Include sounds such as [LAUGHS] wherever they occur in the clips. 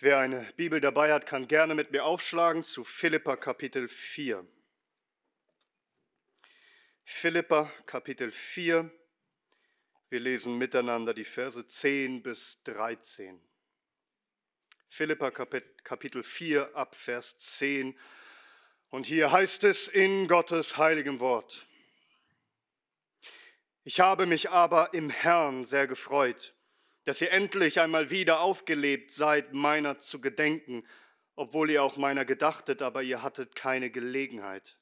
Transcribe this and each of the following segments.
Wer eine Bibel dabei hat, kann gerne mit mir aufschlagen zu Philippa Kapitel 4. Philippa Kapitel 4. Wir lesen miteinander die Verse 10 bis 13. Philippa Kapitel 4 ab Vers 10. Und hier heißt es in Gottes heiligem Wort. Ich habe mich aber im Herrn sehr gefreut dass ihr endlich einmal wieder aufgelebt seid, meiner zu gedenken, obwohl ihr auch meiner gedachtet, aber ihr hattet keine Gelegenheit.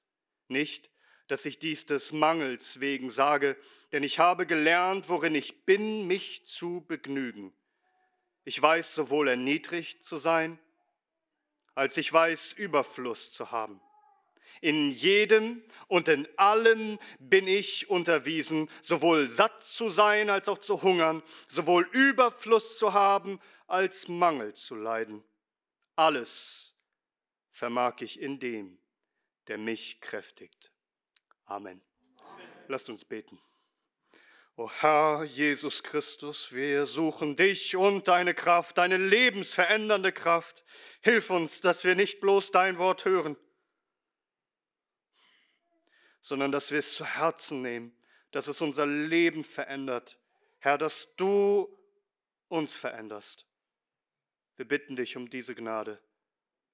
Nicht, dass ich dies des Mangels wegen sage, denn ich habe gelernt, worin ich bin, mich zu begnügen. Ich weiß sowohl erniedrigt zu sein, als ich weiß, Überfluss zu haben. In jedem und in allem bin ich unterwiesen, sowohl satt zu sein als auch zu hungern, sowohl Überfluss zu haben als Mangel zu leiden. Alles vermag ich in dem, der mich kräftigt. Amen. Amen. Lasst uns beten. O Herr Jesus Christus, wir suchen dich und deine Kraft, deine lebensverändernde Kraft. Hilf uns, dass wir nicht bloß dein Wort hören, sondern dass wir es zu Herzen nehmen, dass es unser Leben verändert. Herr, dass du uns veränderst. Wir bitten dich um diese Gnade.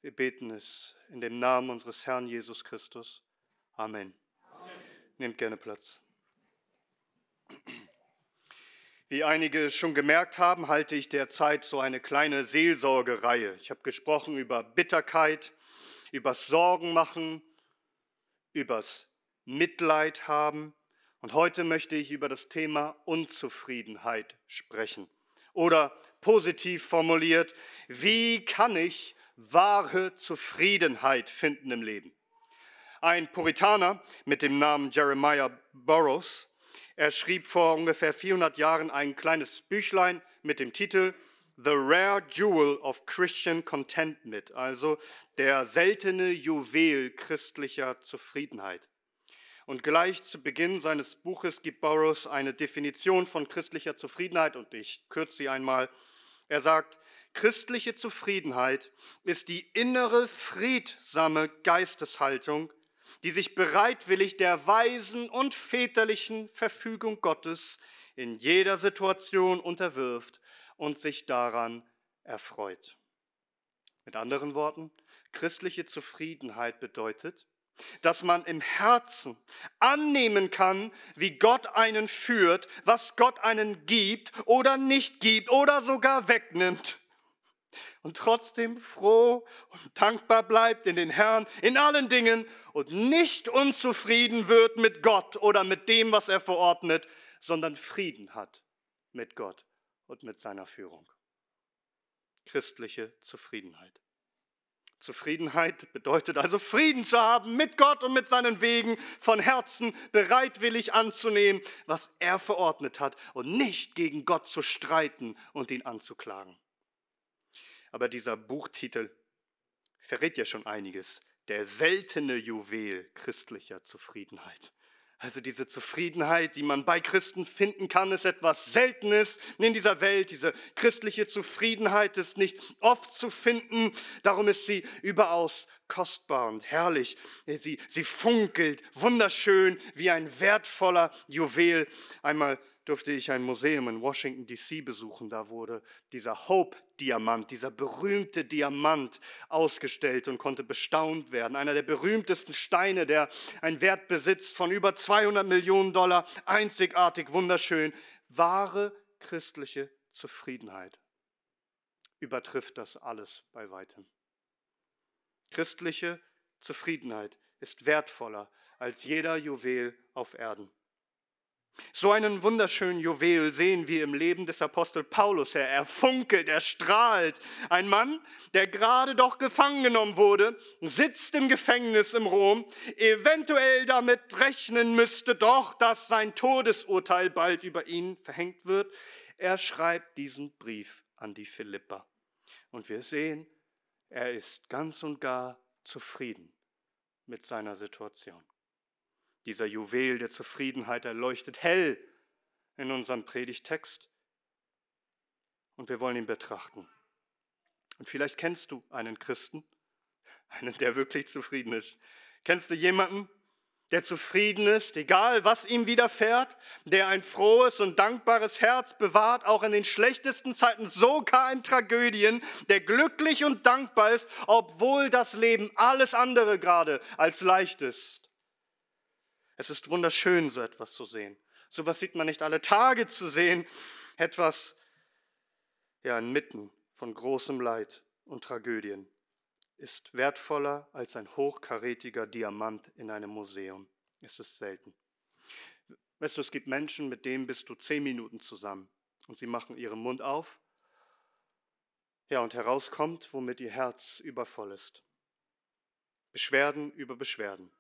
Wir beten es in dem Namen unseres Herrn Jesus Christus. Amen. Amen. Nehmt gerne Platz. Wie einige schon gemerkt haben, halte ich derzeit so eine kleine Seelsorgereihe. Ich habe gesprochen über Bitterkeit, übers Sorgenmachen, übers Mitleid haben. Und heute möchte ich über das Thema Unzufriedenheit sprechen. Oder positiv formuliert, wie kann ich wahre Zufriedenheit finden im Leben? Ein Puritaner mit dem Namen Jeremiah Burroughs, er schrieb vor ungefähr 400 Jahren ein kleines Büchlein mit dem Titel The Rare Jewel of Christian Contentment, also der seltene Juwel christlicher Zufriedenheit. Und gleich zu Beginn seines Buches gibt Burroughs eine Definition von christlicher Zufriedenheit und ich kürze sie einmal. Er sagt, christliche Zufriedenheit ist die innere friedsame Geisteshaltung, die sich bereitwillig der weisen und väterlichen Verfügung Gottes in jeder Situation unterwirft und sich daran erfreut. Mit anderen Worten, christliche Zufriedenheit bedeutet, dass man im Herzen annehmen kann, wie Gott einen führt, was Gott einen gibt oder nicht gibt oder sogar wegnimmt. Und trotzdem froh und dankbar bleibt in den Herrn in allen Dingen und nicht unzufrieden wird mit Gott oder mit dem, was er verordnet, sondern Frieden hat mit Gott und mit seiner Führung. Christliche Zufriedenheit. Zufriedenheit bedeutet also Frieden zu haben mit Gott und mit seinen Wegen, von Herzen bereitwillig anzunehmen, was er verordnet hat und nicht gegen Gott zu streiten und ihn anzuklagen. Aber dieser Buchtitel verrät ja schon einiges. Der seltene Juwel christlicher Zufriedenheit. Also diese Zufriedenheit, die man bei Christen finden kann, ist etwas Seltenes in dieser Welt. Diese christliche Zufriedenheit ist nicht oft zu finden, darum ist sie überaus kostbar und herrlich. Sie, sie funkelt wunderschön wie ein wertvoller Juwel. Einmal durfte ich ein Museum in Washington, DC besuchen. Da wurde dieser Hope-Diamant, dieser berühmte Diamant ausgestellt und konnte bestaunt werden. Einer der berühmtesten Steine, der einen Wert besitzt von über 200 Millionen Dollar. Einzigartig, wunderschön. Wahre christliche Zufriedenheit übertrifft das alles bei weitem. Christliche Zufriedenheit ist wertvoller als jeder Juwel auf Erden. So einen wunderschönen Juwel sehen wir im Leben des Apostel Paulus. Er, er funkelt, er strahlt. Ein Mann, der gerade doch gefangen genommen wurde, sitzt im Gefängnis im Rom, eventuell damit rechnen müsste doch, dass sein Todesurteil bald über ihn verhängt wird. Er schreibt diesen Brief an die Philippa. Und wir sehen, er ist ganz und gar zufrieden mit seiner Situation. Dieser Juwel der Zufriedenheit erleuchtet hell in unserem Predigtext und wir wollen ihn betrachten. Und vielleicht kennst du einen Christen, einen, der wirklich zufrieden ist. Kennst du jemanden, der zufrieden ist, egal was ihm widerfährt, der ein frohes und dankbares Herz bewahrt, auch in den schlechtesten Zeiten, sogar in Tragödien, der glücklich und dankbar ist, obwohl das Leben alles andere gerade als leicht ist. Es ist wunderschön, so etwas zu sehen. So etwas sieht man nicht alle Tage zu sehen. Etwas, ja, inmitten von großem Leid und Tragödien ist wertvoller als ein hochkarätiger Diamant in einem Museum. Es ist selten. Weißt du, es gibt Menschen, mit denen bist du zehn Minuten zusammen und sie machen ihren Mund auf. Ja, und herauskommt, womit ihr Herz übervoll ist. Beschwerden über Beschwerden.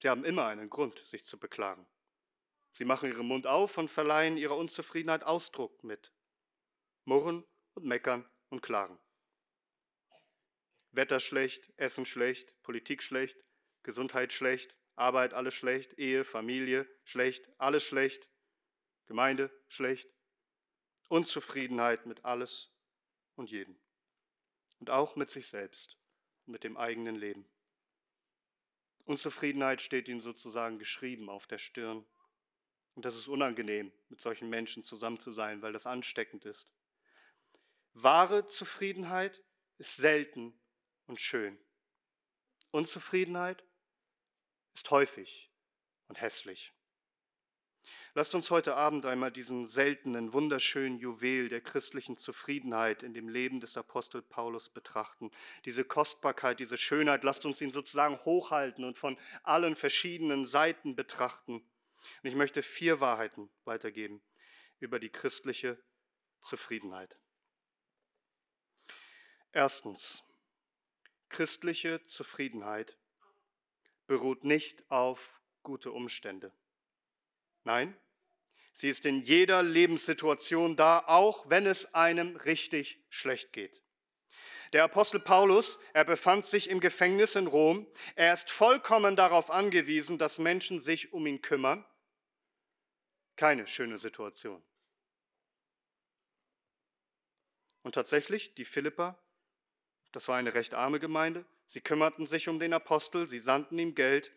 Sie haben immer einen Grund, sich zu beklagen. Sie machen ihren Mund auf und verleihen ihrer Unzufriedenheit Ausdruck mit. Murren und meckern und klagen. Wetter schlecht, Essen schlecht, Politik schlecht, Gesundheit schlecht, Arbeit alles schlecht, Ehe, Familie schlecht, alles schlecht, Gemeinde schlecht, Unzufriedenheit mit alles und jedem. Und auch mit sich selbst, und mit dem eigenen Leben. Unzufriedenheit steht ihnen sozusagen geschrieben auf der Stirn. Und das ist unangenehm, mit solchen Menschen zusammen zu sein, weil das ansteckend ist. Wahre Zufriedenheit ist selten und schön. Unzufriedenheit ist häufig und hässlich. Lasst uns heute Abend einmal diesen seltenen, wunderschönen Juwel der christlichen Zufriedenheit in dem Leben des Apostel Paulus betrachten. Diese Kostbarkeit, diese Schönheit, lasst uns ihn sozusagen hochhalten und von allen verschiedenen Seiten betrachten. Und ich möchte vier Wahrheiten weitergeben über die christliche Zufriedenheit. Erstens, christliche Zufriedenheit beruht nicht auf gute Umstände. Nein, Sie ist in jeder Lebenssituation da, auch wenn es einem richtig schlecht geht. Der Apostel Paulus, er befand sich im Gefängnis in Rom. Er ist vollkommen darauf angewiesen, dass Menschen sich um ihn kümmern. Keine schöne Situation. Und tatsächlich, die Philippa, das war eine recht arme Gemeinde, sie kümmerten sich um den Apostel, sie sandten ihm Geld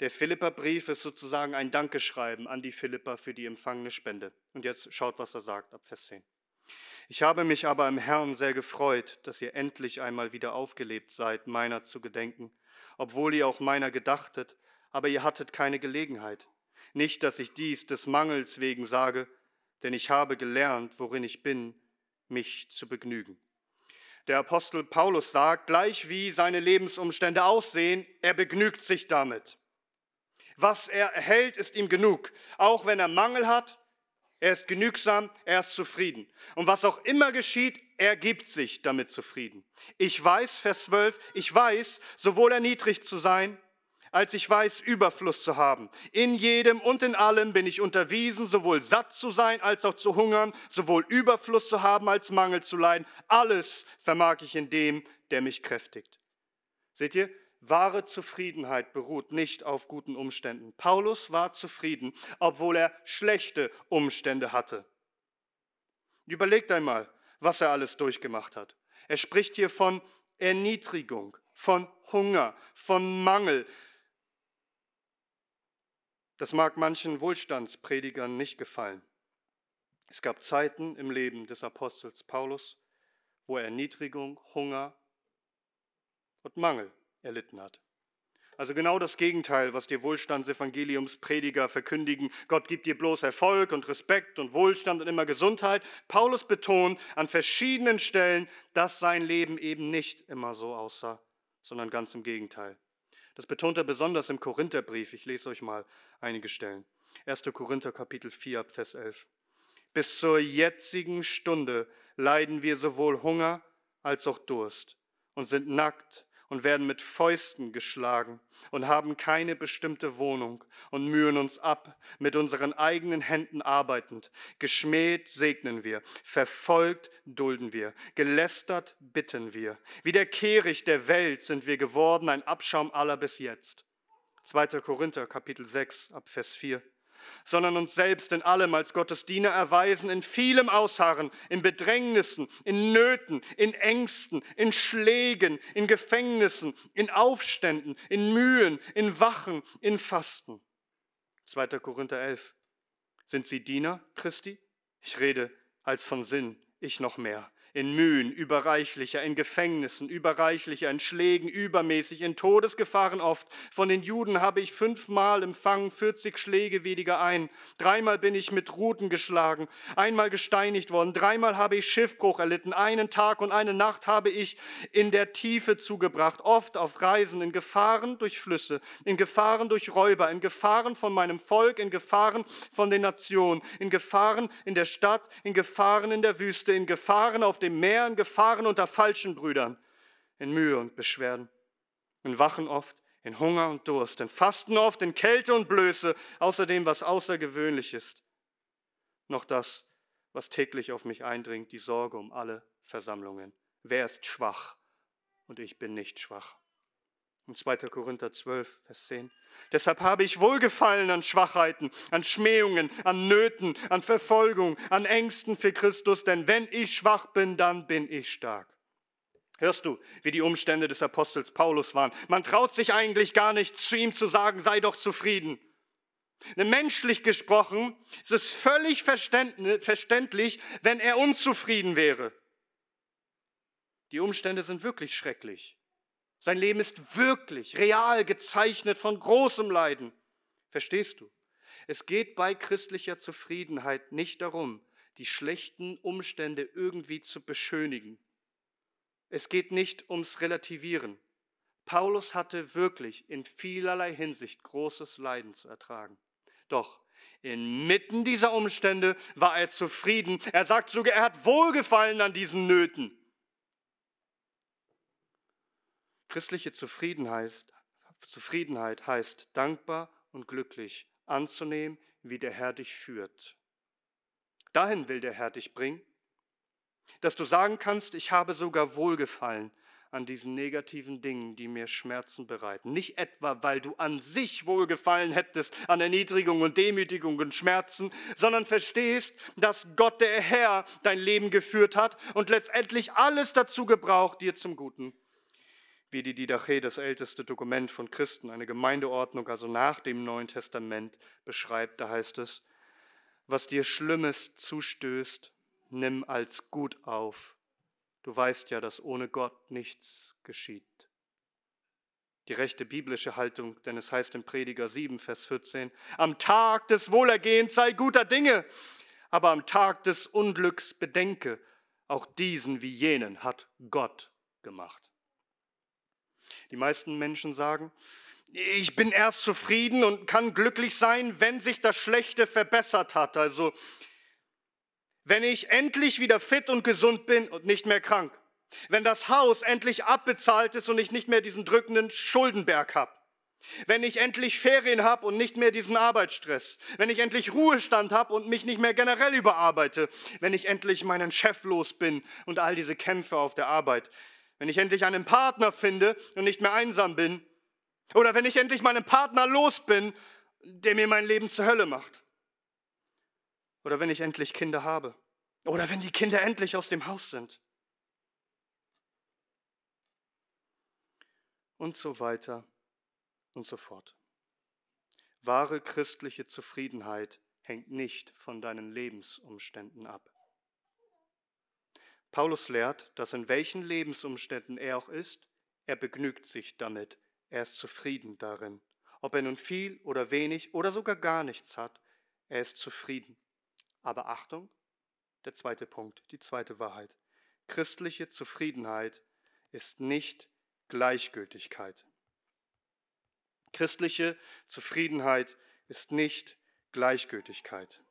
der Philipperbrief ist sozusagen ein Dankeschreiben an die Philippa für die empfangene Spende. Und jetzt schaut, was er sagt ab Vers 10. Ich habe mich aber im Herrn sehr gefreut, dass ihr endlich einmal wieder aufgelebt seid, meiner zu gedenken, obwohl ihr auch meiner gedachtet, aber ihr hattet keine Gelegenheit. Nicht, dass ich dies des Mangels wegen sage, denn ich habe gelernt, worin ich bin, mich zu begnügen. Der Apostel Paulus sagt, gleich wie seine Lebensumstände aussehen, er begnügt sich damit. Was er erhält, ist ihm genug. Auch wenn er Mangel hat, er ist genügsam, er ist zufrieden. Und was auch immer geschieht, er gibt sich damit zufrieden. Ich weiß, Vers 12, ich weiß, sowohl erniedrigt zu sein, als ich weiß, Überfluss zu haben. In jedem und in allem bin ich unterwiesen, sowohl satt zu sein als auch zu hungern, sowohl Überfluss zu haben als Mangel zu leiden. Alles vermag ich in dem, der mich kräftigt. Seht ihr, Wahre Zufriedenheit beruht nicht auf guten Umständen. Paulus war zufrieden, obwohl er schlechte Umstände hatte. Überlegt einmal, was er alles durchgemacht hat. Er spricht hier von Erniedrigung, von Hunger, von Mangel. Das mag manchen Wohlstandspredigern nicht gefallen. Es gab Zeiten im Leben des Apostels Paulus, wo Erniedrigung, Hunger und Mangel erlitten hat. Also genau das Gegenteil, was die Wohlstandsevangeliumsprediger verkündigen. Gott gibt dir bloß Erfolg und Respekt und Wohlstand und immer Gesundheit. Paulus betont an verschiedenen Stellen, dass sein Leben eben nicht immer so aussah, sondern ganz im Gegenteil. Das betont er besonders im Korintherbrief. Ich lese euch mal einige Stellen. 1. Korinther Kapitel 4 ab Vers 11. Bis zur jetzigen Stunde leiden wir sowohl Hunger als auch Durst und sind nackt und werden mit Fäusten geschlagen und haben keine bestimmte Wohnung und mühen uns ab, mit unseren eigenen Händen arbeitend. Geschmäht segnen wir, verfolgt dulden wir, gelästert bitten wir. Wie der Kehricht der Welt sind wir geworden, ein Abschaum aller bis jetzt. 2. Korinther Kapitel 6 ab Vers 4 sondern uns selbst in allem als Gottes Diener erweisen, in vielem Ausharren, in Bedrängnissen, in Nöten, in Ängsten, in Schlägen, in Gefängnissen, in Aufständen, in Mühen, in Wachen, in Fasten. 2. Korinther 11. Sind sie Diener Christi? Ich rede als von Sinn, ich noch mehr in Mühen überreichlicher, in Gefängnissen überreichlicher, in Schlägen übermäßig, in Todesgefahren oft. Von den Juden habe ich fünfmal empfangen, 40 Schläge weniger ein. Dreimal bin ich mit Ruten geschlagen, einmal gesteinigt worden, dreimal habe ich Schiffbruch erlitten, einen Tag und eine Nacht habe ich in der Tiefe zugebracht, oft auf Reisen, in Gefahren durch Flüsse, in Gefahren durch Räuber, in Gefahren von meinem Volk, in Gefahren von den Nationen, in Gefahren in der Stadt, in Gefahren in der Wüste, in Gefahren auf dem Meer in Gefahren unter falschen Brüdern, in Mühe und Beschwerden, in Wachen oft, in Hunger und Durst, in Fasten oft, in Kälte und Blöße, außerdem was außergewöhnlich ist. Noch das, was täglich auf mich eindringt, die Sorge um alle Versammlungen. Wer ist schwach und ich bin nicht schwach? Und 2. Korinther 12, Vers 10. Deshalb habe ich Wohlgefallen an Schwachheiten, an Schmähungen, an Nöten, an Verfolgung, an Ängsten für Christus, denn wenn ich schwach bin, dann bin ich stark. Hörst du, wie die Umstände des Apostels Paulus waren? Man traut sich eigentlich gar nicht, zu ihm zu sagen, sei doch zufrieden. Menschlich gesprochen, es ist völlig verständlich, wenn er unzufrieden wäre. Die Umstände sind wirklich schrecklich. Sein Leben ist wirklich, real gezeichnet von großem Leiden. Verstehst du? Es geht bei christlicher Zufriedenheit nicht darum, die schlechten Umstände irgendwie zu beschönigen. Es geht nicht ums Relativieren. Paulus hatte wirklich in vielerlei Hinsicht großes Leiden zu ertragen. Doch inmitten dieser Umstände war er zufrieden. Er sagt sogar, er hat Wohlgefallen an diesen Nöten. Christliche Zufriedenheit, Zufriedenheit heißt dankbar und glücklich anzunehmen, wie der Herr dich führt. Dahin will der Herr dich bringen, dass du sagen kannst, ich habe sogar Wohlgefallen an diesen negativen Dingen, die mir Schmerzen bereiten. Nicht etwa, weil du an sich wohlgefallen hättest an Erniedrigung und Demütigung und Schmerzen, sondern verstehst, dass Gott der Herr dein Leben geführt hat und letztendlich alles dazu gebraucht, dir zum Guten wie die Didache, das älteste Dokument von Christen, eine Gemeindeordnung, also nach dem Neuen Testament, beschreibt. Da heißt es, was dir Schlimmes zustößt, nimm als gut auf. Du weißt ja, dass ohne Gott nichts geschieht. Die rechte biblische Haltung, denn es heißt im Prediger 7, Vers 14, am Tag des Wohlergehens sei guter Dinge, aber am Tag des Unglücks bedenke, auch diesen wie jenen hat Gott gemacht. Die meisten Menschen sagen, ich bin erst zufrieden und kann glücklich sein, wenn sich das Schlechte verbessert hat. Also wenn ich endlich wieder fit und gesund bin und nicht mehr krank. Wenn das Haus endlich abbezahlt ist und ich nicht mehr diesen drückenden Schuldenberg habe. Wenn ich endlich Ferien habe und nicht mehr diesen Arbeitsstress. Wenn ich endlich Ruhestand habe und mich nicht mehr generell überarbeite. Wenn ich endlich meinen Chef los bin und all diese Kämpfe auf der Arbeit wenn ich endlich einen Partner finde und nicht mehr einsam bin, oder wenn ich endlich meinen Partner los bin, der mir mein Leben zur Hölle macht, oder wenn ich endlich Kinder habe, oder wenn die Kinder endlich aus dem Haus sind. Und so weiter und so fort. Wahre christliche Zufriedenheit hängt nicht von deinen Lebensumständen ab. Paulus lehrt, dass in welchen Lebensumständen er auch ist, er begnügt sich damit, er ist zufrieden darin. Ob er nun viel oder wenig oder sogar gar nichts hat, er ist zufrieden. Aber Achtung, der zweite Punkt, die zweite Wahrheit. Christliche Zufriedenheit ist nicht Gleichgültigkeit. Christliche Zufriedenheit ist nicht Gleichgültigkeit.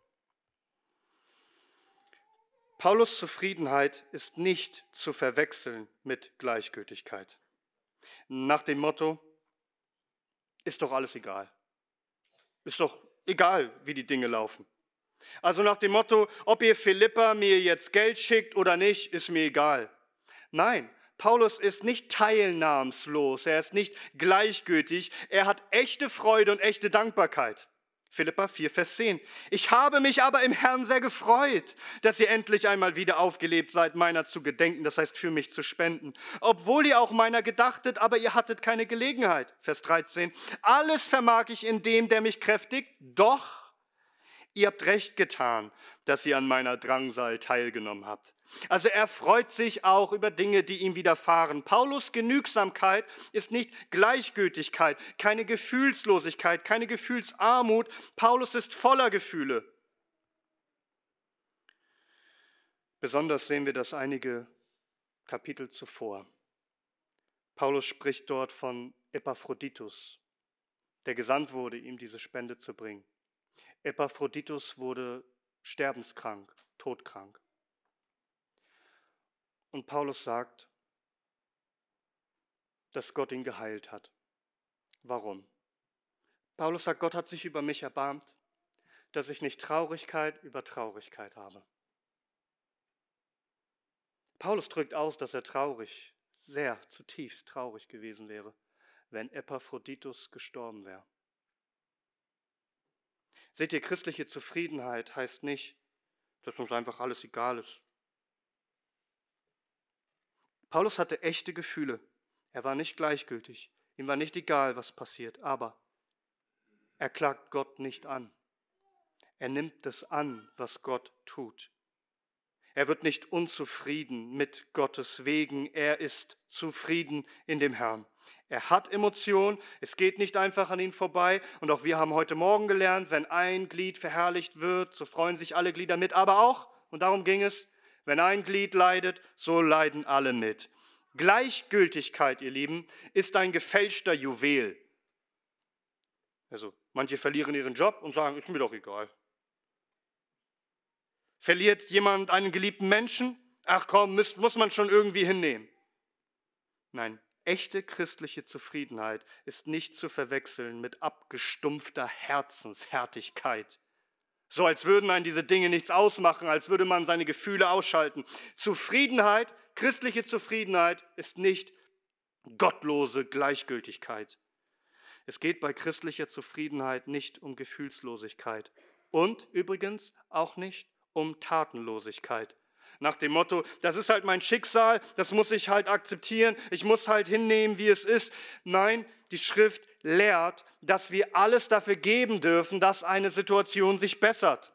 Paulus Zufriedenheit ist nicht zu verwechseln mit Gleichgültigkeit. Nach dem Motto, ist doch alles egal. Ist doch egal, wie die Dinge laufen. Also nach dem Motto, ob ihr Philippa mir jetzt Geld schickt oder nicht, ist mir egal. Nein, Paulus ist nicht teilnahmslos, er ist nicht gleichgültig, er hat echte Freude und echte Dankbarkeit. Philippa 4, Vers 10. Ich habe mich aber im Herrn sehr gefreut, dass ihr endlich einmal wieder aufgelebt seid, meiner zu gedenken, das heißt für mich zu spenden. Obwohl ihr auch meiner gedachtet, aber ihr hattet keine Gelegenheit. Vers 13. Alles vermag ich in dem, der mich kräftigt, doch ihr habt recht getan, dass ihr an meiner Drangsal teilgenommen habt. Also er freut sich auch über Dinge, die ihm widerfahren. Paulus Genügsamkeit ist nicht Gleichgültigkeit, keine Gefühlslosigkeit, keine Gefühlsarmut. Paulus ist voller Gefühle. Besonders sehen wir das einige Kapitel zuvor. Paulus spricht dort von Epaphroditus, der gesandt wurde, ihm diese Spende zu bringen. Epaphroditus wurde sterbenskrank, todkrank. Und Paulus sagt, dass Gott ihn geheilt hat. Warum? Paulus sagt, Gott hat sich über mich erbarmt, dass ich nicht Traurigkeit über Traurigkeit habe. Paulus drückt aus, dass er traurig, sehr zutiefst traurig gewesen wäre, wenn Epaphroditus gestorben wäre. Seht ihr, christliche Zufriedenheit heißt nicht, dass uns einfach alles egal ist. Paulus hatte echte Gefühle. Er war nicht gleichgültig. Ihm war nicht egal, was passiert. Aber er klagt Gott nicht an. Er nimmt das an, was Gott tut. Er wird nicht unzufrieden mit Gottes Wegen, er ist zufrieden in dem Herrn. Er hat Emotionen, es geht nicht einfach an ihn vorbei. Und auch wir haben heute Morgen gelernt, wenn ein Glied verherrlicht wird, so freuen sich alle Glieder mit, aber auch, und darum ging es, wenn ein Glied leidet, so leiden alle mit. Gleichgültigkeit, ihr Lieben, ist ein gefälschter Juwel. Also, manche verlieren ihren Job und sagen, ist mir doch egal. Verliert jemand einen geliebten Menschen? Ach komm, muss, man schon irgendwie hinnehmen. Nein, echte christliche Zufriedenheit ist nicht zu verwechseln mit abgestumpfter Herzenshärtigkeit. So als würden einen diese Dinge nichts ausmachen, als würde man seine Gefühle ausschalten. Zufriedenheit, christliche Zufriedenheit ist nicht gottlose Gleichgültigkeit. Es geht bei christlicher Zufriedenheit nicht um Gefühlslosigkeit und übrigens auch nicht um um Tatenlosigkeit. Nach dem Motto, das ist halt mein Schicksal, das muss ich halt akzeptieren, ich muss halt hinnehmen, wie es ist. Nein, die Schrift lehrt, dass wir alles dafür geben dürfen, dass eine Situation sich bessert.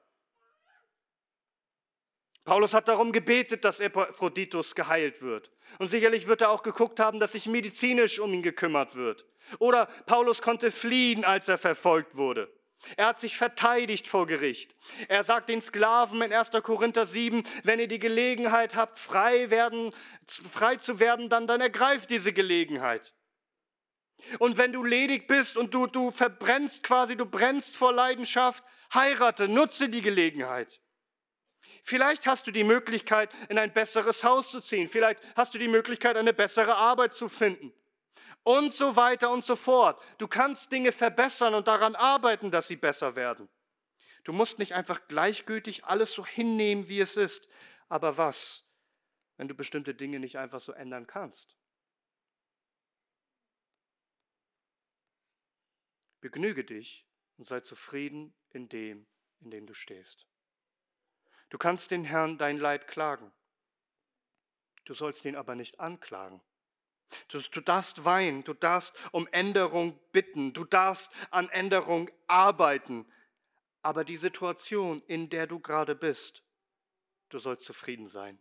Paulus hat darum gebetet, dass Epaphroditus geheilt wird. Und sicherlich wird er auch geguckt haben, dass sich medizinisch um ihn gekümmert wird. Oder Paulus konnte fliehen, als er verfolgt wurde. Er hat sich verteidigt vor Gericht. Er sagt den Sklaven in 1. Korinther 7, wenn ihr die Gelegenheit habt, frei, werden, frei zu werden, dann, dann ergreift diese Gelegenheit. Und wenn du ledig bist und du, du verbrennst quasi, du brennst vor Leidenschaft, heirate, nutze die Gelegenheit. Vielleicht hast du die Möglichkeit, in ein besseres Haus zu ziehen. Vielleicht hast du die Möglichkeit, eine bessere Arbeit zu finden und so weiter und so fort. Du kannst Dinge verbessern und daran arbeiten, dass sie besser werden. Du musst nicht einfach gleichgültig alles so hinnehmen, wie es ist. Aber was, wenn du bestimmte Dinge nicht einfach so ändern kannst? Begnüge dich und sei zufrieden in dem, in dem du stehst. Du kannst den Herrn dein Leid klagen. Du sollst ihn aber nicht anklagen. Du, du, darfst weinen, du darfst um Änderung bitten, du darfst an Änderung arbeiten. Aber die Situation, in der du gerade bist, du sollst zufrieden sein.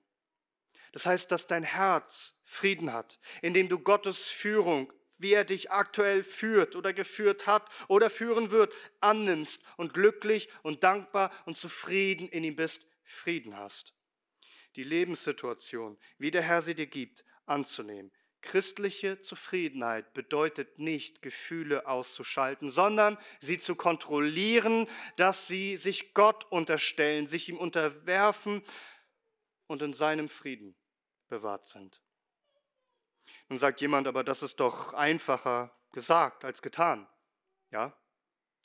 Das heißt, dass dein Herz Frieden hat, indem du Gottes Führung, wie er dich aktuell führt oder geführt hat oder führen wird, annimmst und glücklich und dankbar und zufrieden in ihm bist, Frieden hast. Die Lebenssituation, wie der Herr sie dir gibt, anzunehmen Christliche Zufriedenheit bedeutet nicht, Gefühle auszuschalten, sondern sie zu kontrollieren, dass sie sich Gott unterstellen, sich ihm unterwerfen und in seinem Frieden bewahrt sind. Nun sagt jemand, aber das ist doch einfacher gesagt als getan. Ja,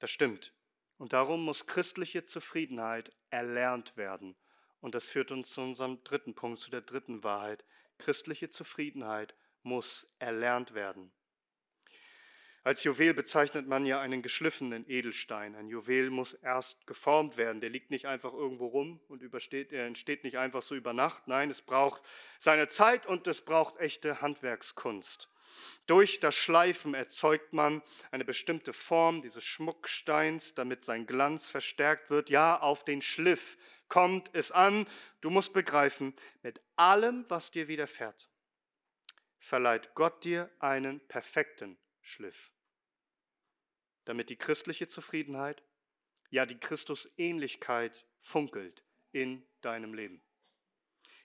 das stimmt. Und darum muss christliche Zufriedenheit erlernt werden. Und das führt uns zu unserem dritten Punkt, zu der dritten Wahrheit. Christliche Zufriedenheit muss erlernt werden. Als Juwel bezeichnet man ja einen geschliffenen Edelstein. Ein Juwel muss erst geformt werden. Der liegt nicht einfach irgendwo rum und äh, entsteht nicht einfach so über Nacht. Nein, es braucht seine Zeit und es braucht echte Handwerkskunst. Durch das Schleifen erzeugt man eine bestimmte Form dieses Schmucksteins, damit sein Glanz verstärkt wird. Ja, auf den Schliff kommt es an. Du musst begreifen, mit allem, was dir widerfährt, verleiht Gott dir einen perfekten Schliff, damit die christliche Zufriedenheit, ja die Christusähnlichkeit funkelt in deinem Leben.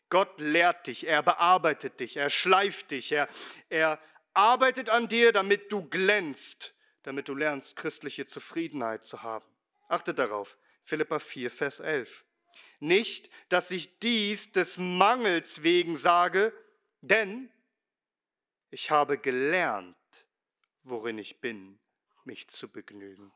Gott lehrt dich, er bearbeitet dich, er schleift dich, er, er arbeitet an dir, damit du glänzt, damit du lernst, christliche Zufriedenheit zu haben. Achte darauf, Philippa 4, Vers 11. Nicht, dass ich dies des Mangels wegen sage, denn ich habe gelernt, worin ich bin, mich zu begnügen.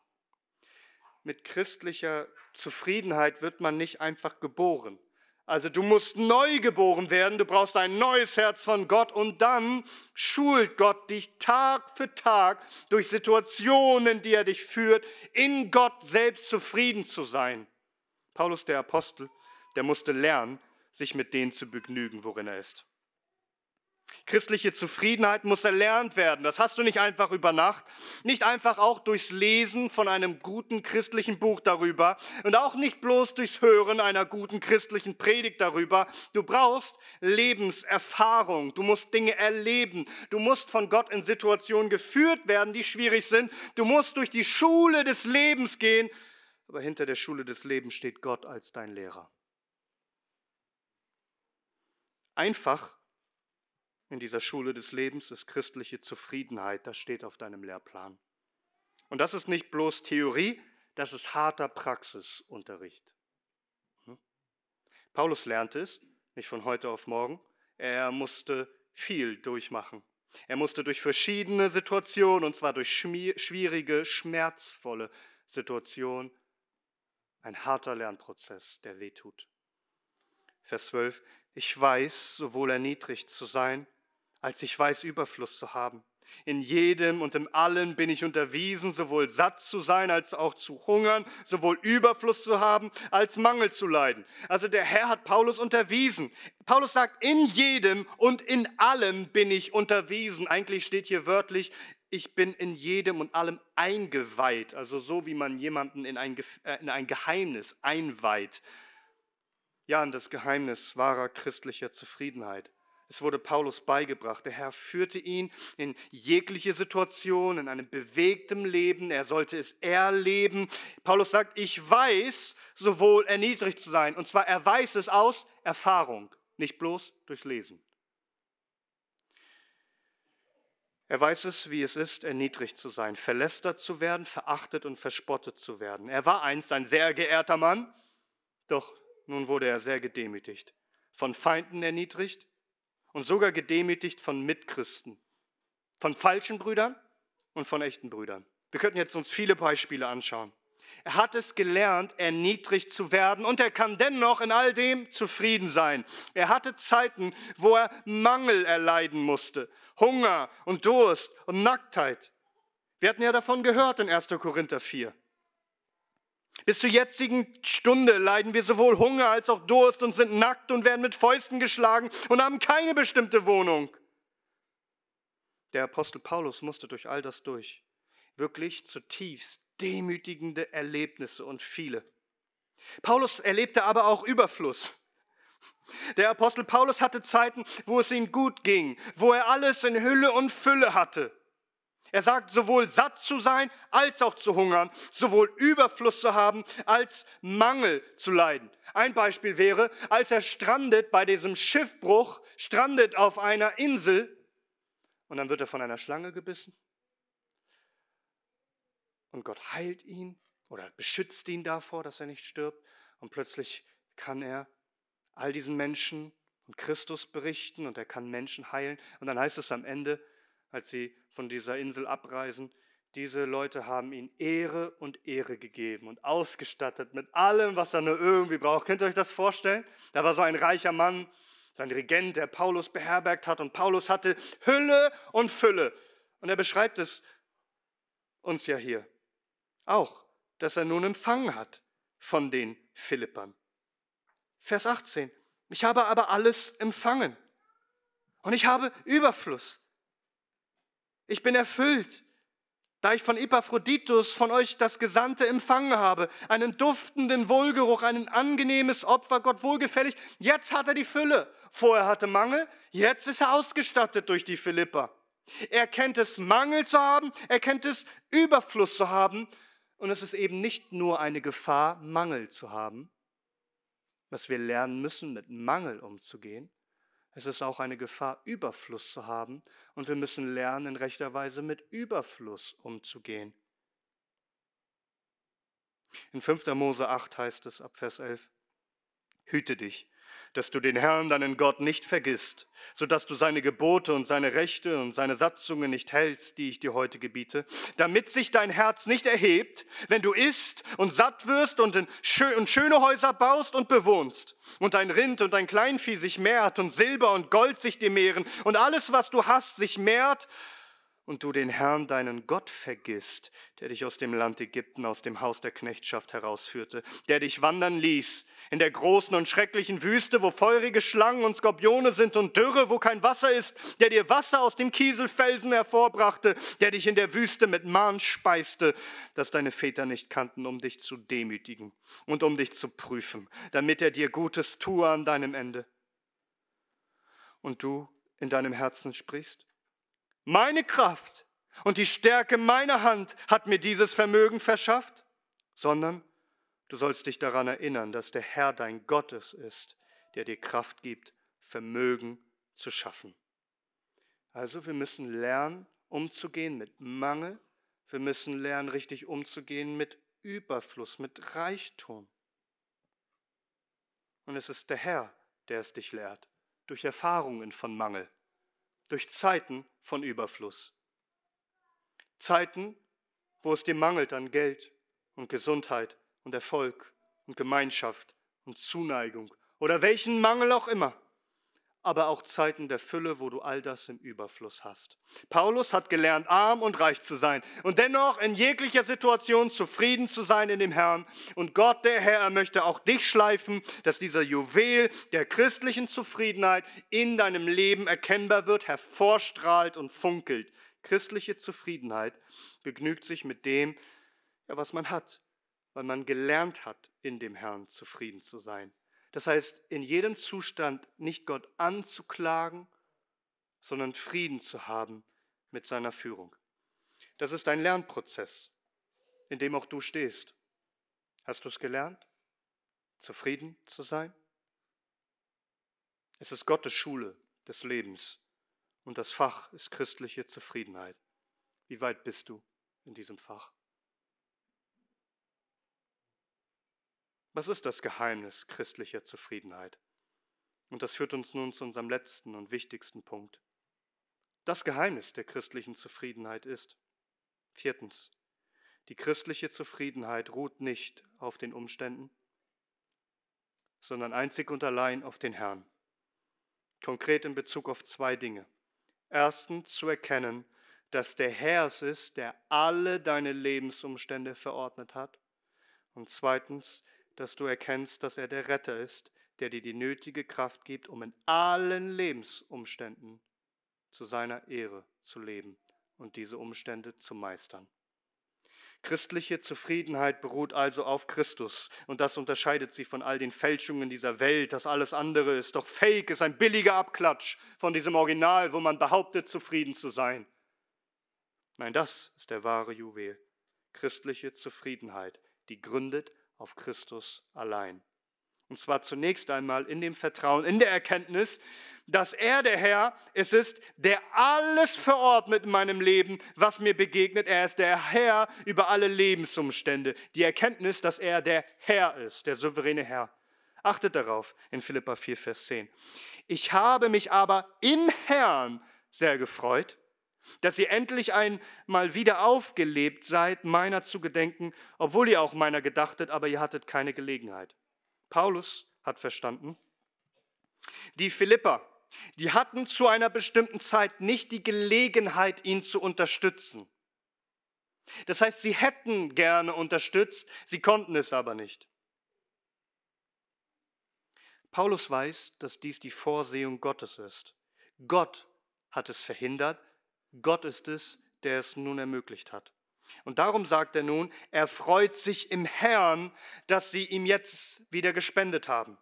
Mit christlicher Zufriedenheit wird man nicht einfach geboren. Also du musst neu geboren werden, du brauchst ein neues Herz von Gott und dann schult Gott dich Tag für Tag durch Situationen, die er dich führt, in Gott selbst zufrieden zu sein. Paulus der Apostel, der musste lernen, sich mit denen zu begnügen, worin er ist. Christliche Zufriedenheit muss erlernt werden. Das hast du nicht einfach über Nacht, nicht einfach auch durchs Lesen von einem guten christlichen Buch darüber und auch nicht bloß durchs Hören einer guten christlichen Predigt darüber. Du brauchst Lebenserfahrung, du musst Dinge erleben, du musst von Gott in Situationen geführt werden, die schwierig sind, du musst durch die Schule des Lebens gehen, aber hinter der Schule des Lebens steht Gott als dein Lehrer. Einfach in dieser Schule des Lebens ist christliche Zufriedenheit. Das steht auf deinem Lehrplan. Und das ist nicht bloß Theorie, das ist harter Praxisunterricht. Hm? Paulus lernte es, nicht von heute auf morgen. Er musste viel durchmachen. Er musste durch verschiedene Situationen, und zwar durch schwierige, schmerzvolle Situationen, ein harter Lernprozess, der wehtut. Vers 12, ich weiß, sowohl erniedrigt zu sein, als ich weiß, Überfluss zu haben. In jedem und in allem bin ich unterwiesen, sowohl satt zu sein als auch zu hungern, sowohl Überfluss zu haben als Mangel zu leiden. Also der Herr hat Paulus unterwiesen. Paulus sagt, in jedem und in allem bin ich unterwiesen. Eigentlich steht hier wörtlich, ich bin in jedem und allem eingeweiht. Also so wie man jemanden in ein, äh, in ein Geheimnis einweiht. Ja, in das Geheimnis wahrer christlicher Zufriedenheit. Es wurde Paulus beigebracht. Der Herr führte ihn in jegliche Situation, in einem bewegtem Leben. Er sollte es erleben. Paulus sagt, ich weiß, sowohl erniedrigt zu sein. Und zwar, er weiß es aus Erfahrung, nicht bloß durchs Lesen. Er weiß es, wie es ist, erniedrigt zu sein, verlästert zu werden, verachtet und verspottet zu werden. Er war einst ein sehr geehrter Mann, doch nun wurde er sehr gedemütigt, von Feinden erniedrigt, und sogar gedemütigt von Mitchristen, von falschen Brüdern und von echten Brüdern. Wir könnten jetzt uns viele Beispiele anschauen. Er hat es gelernt, erniedrigt zu werden und er kann dennoch in all dem zufrieden sein. Er hatte Zeiten, wo er Mangel erleiden musste, Hunger und Durst und Nacktheit. Wir hatten ja davon gehört in 1. Korinther 4. Bis zur jetzigen Stunde leiden wir sowohl Hunger als auch Durst und sind nackt und werden mit Fäusten geschlagen und haben keine bestimmte Wohnung. Der Apostel Paulus musste durch all das durch. Wirklich zutiefst demütigende Erlebnisse und viele. Paulus erlebte aber auch Überfluss. Der Apostel Paulus hatte Zeiten, wo es ihm gut ging, wo er alles in Hülle und Fülle hatte. Er sagt, sowohl satt zu sein als auch zu hungern, sowohl Überfluss zu haben als Mangel zu leiden. Ein Beispiel wäre, als er strandet bei diesem Schiffbruch, strandet auf einer Insel und dann wird er von einer Schlange gebissen. Und Gott heilt ihn oder beschützt ihn davor, dass er nicht stirbt. Und plötzlich kann er all diesen Menschen und Christus berichten und er kann Menschen heilen. Und dann heißt es am Ende, als sie von dieser Insel abreisen, diese Leute haben ihnen Ehre und Ehre gegeben und ausgestattet mit allem, was er nur irgendwie braucht. Könnt ihr euch das vorstellen? Da war so ein reicher Mann, so ein Regent, der Paulus beherbergt hat und Paulus hatte Hülle und Fülle. Und er beschreibt es uns ja hier auch, dass er nun empfangen hat von den Philippern. Vers 18. Ich habe aber alles empfangen und ich habe Überfluss. Ich bin erfüllt, da ich von Epaphroditus von euch das Gesandte empfangen habe, einen duftenden Wohlgeruch, ein angenehmes Opfer, Gott wohlgefällig. Jetzt hat er die Fülle. Vorher hatte Mangel, jetzt ist er ausgestattet durch die Philippa. Er kennt es, Mangel zu haben, er kennt es, Überfluss zu haben. Und es ist eben nicht nur eine Gefahr, Mangel zu haben, was wir lernen müssen, mit Mangel umzugehen, es ist auch eine Gefahr, Überfluss zu haben und wir müssen lernen, in rechter Weise mit Überfluss umzugehen. In 5. Mose 8 heißt es ab Vers 11, Hüte dich, dass du den Herrn, deinen Gott, nicht vergisst, sodass du seine Gebote und seine Rechte und seine Satzungen nicht hältst, die ich dir heute gebiete, damit sich dein Herz nicht erhebt, wenn du isst und satt wirst und, schö und schöne Häuser baust und bewohnst, und dein Rind und dein Kleinvieh sich mehrt und Silber und Gold sich dir mehren und alles, was du hast, sich mehrt, und du den Herrn, deinen Gott, vergisst, der dich aus dem Land Ägypten, aus dem Haus der Knechtschaft herausführte, der dich wandern ließ, in der großen und schrecklichen Wüste, wo feurige Schlangen und Skorpione sind und Dürre, wo kein Wasser ist, der dir Wasser aus dem Kieselfelsen hervorbrachte, der dich in der Wüste mit Mahn speiste, das deine Väter nicht kannten, um dich zu demütigen und um dich zu prüfen, damit er dir Gutes tue an deinem Ende. Und du in deinem Herzen sprichst, meine Kraft und die Stärke meiner Hand hat mir dieses Vermögen verschafft, sondern du sollst dich daran erinnern, dass der Herr dein Gottes ist, der dir Kraft gibt, Vermögen zu schaffen. Also wir müssen lernen, umzugehen mit Mangel. Wir müssen lernen, richtig umzugehen mit Überfluss, mit Reichtum. Und es ist der Herr, der es dich lehrt, durch Erfahrungen von Mangel durch Zeiten von Überfluss. Zeiten, wo es dir mangelt an Geld und Gesundheit und Erfolg und Gemeinschaft und Zuneigung oder welchen Mangel auch immer aber auch Zeiten der Fülle, wo du all das im Überfluss hast. Paulus hat gelernt, arm und reich zu sein und dennoch in jeglicher Situation zufrieden zu sein in dem Herrn. Und Gott, der Herr, er möchte auch dich schleifen, dass dieser Juwel der christlichen Zufriedenheit in deinem Leben erkennbar wird, hervorstrahlt und funkelt. Christliche Zufriedenheit begnügt sich mit dem, was man hat, weil man gelernt hat, in dem Herrn zufrieden zu sein. Das heißt, in jedem Zustand nicht Gott anzuklagen, sondern Frieden zu haben mit seiner Führung. Das ist ein Lernprozess, in dem auch du stehst. Hast du es gelernt, zufrieden zu sein? Es ist Gottes Schule des Lebens und das Fach ist christliche Zufriedenheit. Wie weit bist du in diesem Fach? Was ist das Geheimnis christlicher Zufriedenheit? Und das führt uns nun zu unserem letzten und wichtigsten Punkt. Das Geheimnis der christlichen Zufriedenheit ist, viertens, die christliche Zufriedenheit ruht nicht auf den Umständen, sondern einzig und allein auf den Herrn. Konkret in Bezug auf zwei Dinge. Erstens zu erkennen, dass der Herr es ist, der alle deine Lebensumstände verordnet hat. Und zweitens, dass du erkennst, dass er der Retter ist, der dir die nötige Kraft gibt, um in allen Lebensumständen zu seiner Ehre zu leben und diese Umstände zu meistern. Christliche Zufriedenheit beruht also auf Christus. Und das unterscheidet sie von all den Fälschungen dieser Welt. dass alles andere ist doch Fake, ist ein billiger Abklatsch von diesem Original, wo man behauptet, zufrieden zu sein. Nein, das ist der wahre Juwel. Christliche Zufriedenheit, die gründet auf Christus allein. Und zwar zunächst einmal in dem Vertrauen, in der Erkenntnis, dass er der Herr es ist, der alles verordnet in meinem Leben, was mir begegnet. Er ist der Herr über alle Lebensumstände. Die Erkenntnis, dass er der Herr ist, der souveräne Herr. Achtet darauf in Philippa 4, Vers 10. Ich habe mich aber im Herrn sehr gefreut dass ihr endlich einmal wieder aufgelebt seid, meiner zu gedenken, obwohl ihr auch meiner gedachtet, aber ihr hattet keine Gelegenheit. Paulus hat verstanden. Die Philipper, die hatten zu einer bestimmten Zeit nicht die Gelegenheit, ihn zu unterstützen. Das heißt, sie hätten gerne unterstützt, sie konnten es aber nicht. Paulus weiß, dass dies die Vorsehung Gottes ist. Gott hat es verhindert, Gott ist es, der es nun ermöglicht hat. Und darum sagt er nun, er freut sich im Herrn, dass sie ihm jetzt wieder gespendet haben.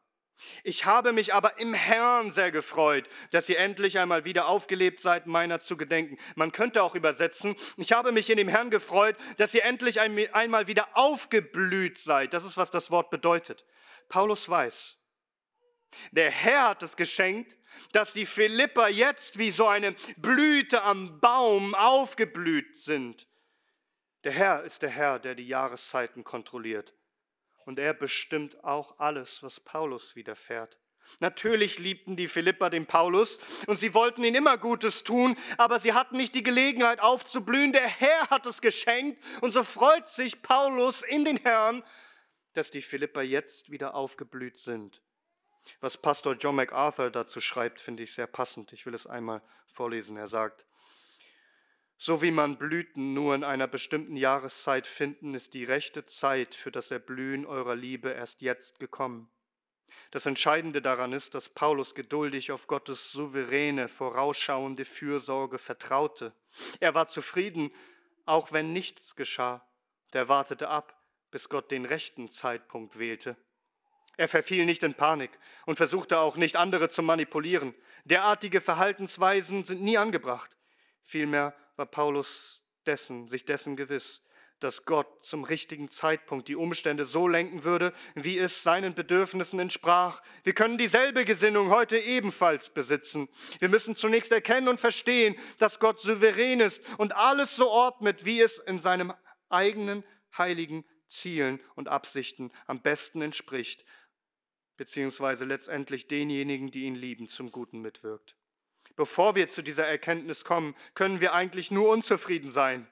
Ich habe mich aber im Herrn sehr gefreut, dass ihr endlich einmal wieder aufgelebt seid, meiner zu gedenken. Man könnte auch übersetzen, ich habe mich in dem Herrn gefreut, dass ihr endlich einmal wieder aufgeblüht seid. Das ist, was das Wort bedeutet. Paulus weiß, der Herr hat es geschenkt, dass die Philippa jetzt wie so eine Blüte am Baum aufgeblüht sind. Der Herr ist der Herr, der die Jahreszeiten kontrolliert. Und er bestimmt auch alles, was Paulus widerfährt. Natürlich liebten die Philippa den Paulus und sie wollten ihn immer Gutes tun, aber sie hatten nicht die Gelegenheit aufzublühen. Der Herr hat es geschenkt und so freut sich Paulus in den Herrn, dass die Philippa jetzt wieder aufgeblüht sind was Pastor John MacArthur dazu schreibt, finde ich sehr passend. Ich will es einmal vorlesen. Er sagt, so wie man Blüten nur in einer bestimmten Jahreszeit finden, ist die rechte Zeit für das Erblühen eurer Liebe erst jetzt gekommen. Das Entscheidende daran ist, dass Paulus geduldig auf Gottes souveräne, vorausschauende Fürsorge vertraute. Er war zufrieden, auch wenn nichts geschah. Er wartete ab, bis Gott den rechten Zeitpunkt wählte. Er verfiel nicht in Panik und versuchte auch nicht andere zu manipulieren. Derartige Verhaltensweisen sind nie angebracht. Vielmehr war Paulus dessen, sich dessen gewiss, dass Gott zum richtigen Zeitpunkt die Umstände so lenken würde, wie es seinen Bedürfnissen entsprach. Wir können dieselbe Gesinnung heute ebenfalls besitzen. Wir müssen zunächst erkennen und verstehen, dass Gott souverän ist und alles so ordnet, wie es in seinem eigenen heiligen Zielen und Absichten am besten entspricht beziehungsweise letztendlich denjenigen, die ihn lieben, zum Guten mitwirkt. Bevor wir zu dieser Erkenntnis kommen, können wir eigentlich nur unzufrieden sein.